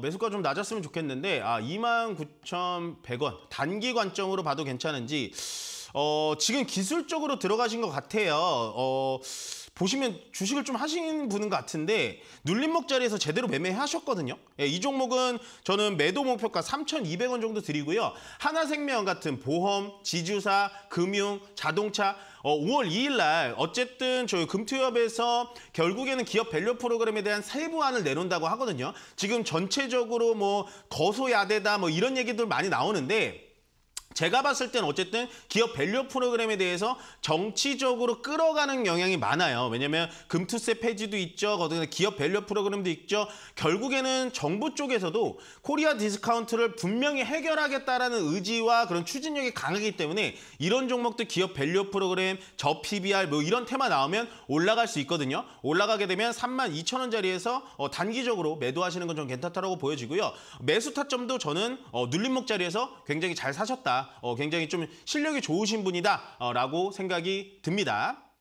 매수가 좀 낮았으면 좋겠는데 아 29,100원 단기 관점으로 봐도 괜찮은지 어, 지금 기술적으로 들어가신 것 같아요. 어, 보시면 주식을 좀 하신 분 같은데 눌림목 자리에서 제대로 매매하셨거든요. 예, 이 종목은 저는 매도 목표가 3,200원 정도 드리고요. 하나생명 같은 보험, 지주사, 금융, 자동차 어, 5월 2일 날 어쨌든 저희 금투협에서 결국에는 기업 밸류 프로그램에 대한 세부안을 내놓는다고 하거든요. 지금 전체적으로 뭐 거소야대다 뭐 이런 얘기들 많이 나오는데 제가 봤을 땐 어쨌든 기업 밸류 프로그램에 대해서 정치적으로 끌어가는 영향이 많아요. 왜냐하면 금투세 폐지도 있죠. 거기에 기업 밸류 프로그램도 있죠. 결국에는 정부 쪽에서도 코리아 디스카운트를 분명히 해결하겠다라는 의지와 그런 추진력이 강하기 때문에 이런 종목도 기업 밸류 프로그램, 저 PBR 뭐 이런 테마 나오면 올라갈 수 있거든요. 올라가게 되면 3만 2천 원짜리에서 어, 단기적으로 매도하시는 건 좀 괜찮다라고 보여지고요. 매수 타점도 저는 어, 눌림목 자리에서 굉장히 잘 사셨다. 어, 굉장히 좀 실력이 좋으신 분이다라고 생각이 듭니다.